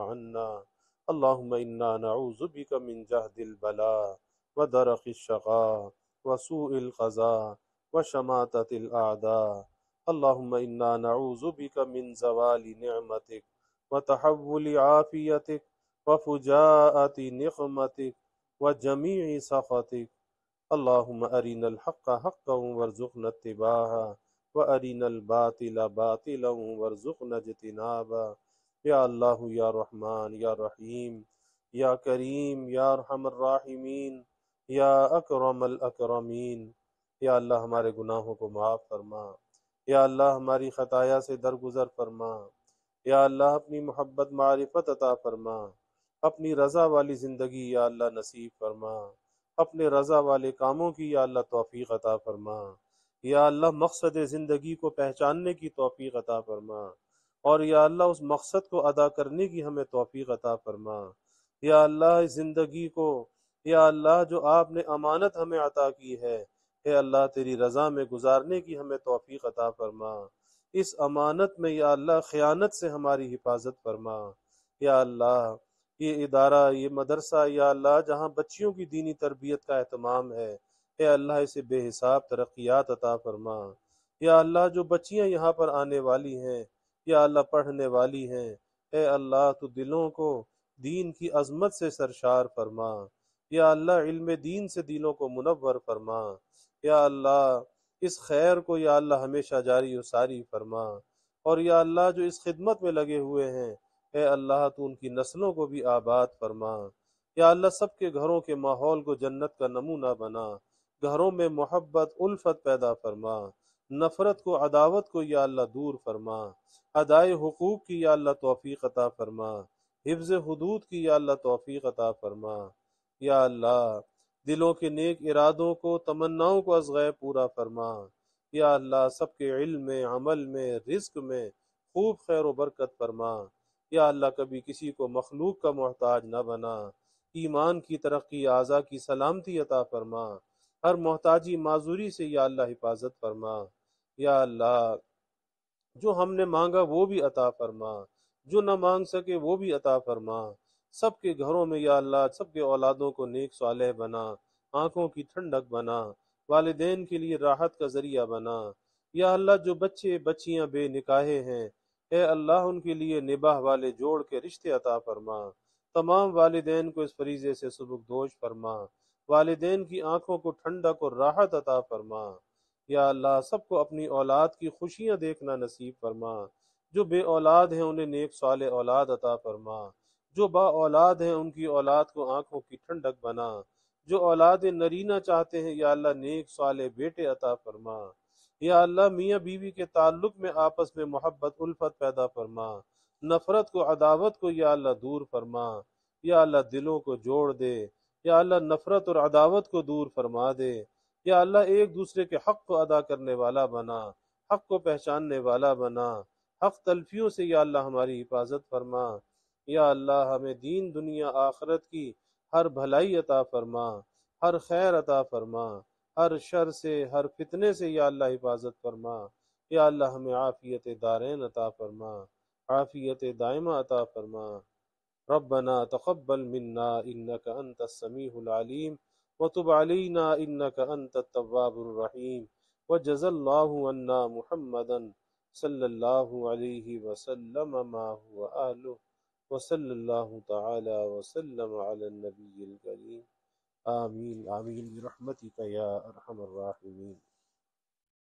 اللهم نابرغانہ نعوذ بک من جهد البلاء کمنجہ الشقاء و وسوء القضاء وشماتة الأعداء اللهم إنا نعوذ بك من زوال نعمتك وتحول عافيتك وفجاءة نقمتك وجميع سخطك اللهم أرنا الحق حقا وارزقنا اتباعه وأرنا الباطل باطلا وارزقنا اجتنابه یا اللہ یا رحمان یا رحیم یا کریم یا رحمر الراحمین یا اکرم الاکرمین یا اللہ ہمارے گناہوں کو معاف فرما یا اللہ ہماری خطایا سے درگزر فرما یا اللہ اپنی محبت معرفت عطا فرما اپنی رضا والی زندگی یا اللہ نصیب فرما اپنے رضا والے کاموں کی یا اللہ توفیق عطا فرما یا اللہ مقصد زندگی کو پہچاننے کی توفیق عطا فرما اور یا اللہ اس مقصد کو ادا کرنے کی ہمیں توفیق عطا فرما یا اللہ زندگی کو یا اللہ جو آپ نے امانت ہمیں عطا کی ہے اے اللہ تیری رضا میں گزارنے کی ہمیں توفیق عطا فرما اس امانت میں یا اللہ خیانت سے ہماری حفاظت فرما یا اللہ یہ ادارہ یہ مدرسہ یا اللہ جہاں بچیوں کی دینی تربیت کا اہتمام ہے اے اللہ اسے بے حساب ترقیات عطا فرما یا اللہ جو بچیاں یہاں پر آنے والی ہیں یا اللہ پڑھنے والی ہیں اے اللہ تو دلوں کو دین کی عظمت سے سرشار فرما یا اللہ علم دین سے دینوں کو منور فرما یا اللہ اس خیر کو یا اللہ ہمیشہ جاری و ساری فرما اور یا اللہ جو اس خدمت میں لگے ہوئے ہیں اے اللہ تو ان کی نسلوں کو بھی آباد فرما یا اللہ سب کے گھروں کے ماحول کو جنت کا نمونہ بنا گھروں میں محبت الفت پیدا فرما نفرت کو عداوت کو یا اللہ دور فرما ادائے حقوق کی یا اللہ توفیق عطا فرما حفظ حدود کی یا اللہ توفیق عطا فرما یا اللہ دلوں کے نیک ارادوں کو تمناؤں کو ازغیر پورا فرما یا اللہ سب کے علم میں عمل میں رزق میں خوب خیر و برکت فرما یا اللہ کبھی کسی کو مخلوق کا محتاج نہ بنا ایمان کی ترقی اعضا کی سلامتی عطا فرما ہر محتاجی معذوری سے یا اللہ حفاظت فرما یا اللہ جو ہم نے مانگا وہ بھی عطا فرما جو نہ مانگ سکے وہ بھی عطا فرما سب کے گھروں میں یا اللہ سب کے اولادوں کو نیک صالح بنا آنکھوں کی ٹھنڈک بنا والدین کے لیے راحت کا ذریعہ بنا یا اللہ جو بچے بچیاں بے نکاہے ہیں اے اللہ ان کے لیے نباہ والے جوڑ کے رشتے عطا فرما تمام والدین کو اس فریضے سے سبک دوش فرما والدین کی آنکھوں کو ٹھنڈک اور راحت عطا فرما یا اللہ سب کو اپنی اولاد کی خوشیاں دیکھنا نصیب فرما جو بے اولاد ہیں انہیں نیک سالح اولاد عطا فرما جو با اولاد ہیں ان کی اولاد کو آنکھوں کی ٹھنڈک بنا جو اولاد نرینا چاہتے ہیں یا اللہ نیک صالح بیٹے عطا فرما یا اللہ میاں بیوی کے تعلق میں آپس میں محبت الفت پیدا فرما نفرت کو عداوت کو یا اللہ دور فرما یا اللہ دلوں کو جوڑ دے یا اللہ نفرت اور عداوت کو دور فرما دے یا اللہ ایک دوسرے کے حق کو ادا کرنے والا بنا حق کو پہچاننے والا بنا حق تلفیوں سے یا اللہ ہماری حفاظت فرما یا اللہ ہمیں دین دنیا آخرت کی ہر بھلائی عطا فرما ہر خیر عطا فرما ہر شر سے ہر فتنے سے یا اللہ حفاظت فرما یا اللہ ہمیں عافیت دارین عطا فرما عافیت دائمہ عطا فرما ربنا تقبل منا انك انت السميع العليم وتب علينا انك انت التواب الرحيم طواب الرحیم عنا محمدا اللہ الله علیه صلی ما علیہ وسلم وصلی اللہ تعالی وسلم علی النبی الکریم آمین آمین برحمتک یا ارحم الراحمین